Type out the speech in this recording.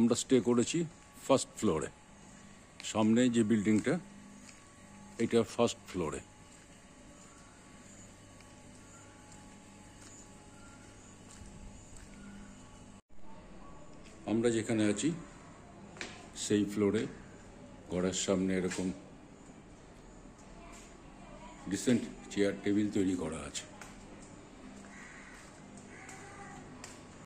আমরা স্টে করেছি ফার্স্ট ফ্লোরে সামনে যে বিল্ডিংটা এটা ফার্স্ট ফ্লোরে আমরা যেখানে আছি সেই ফ্লোরে ঘরের সামনে এরকম ডিসেন্ট চেয়ার টেবিল তৈরি করা আছে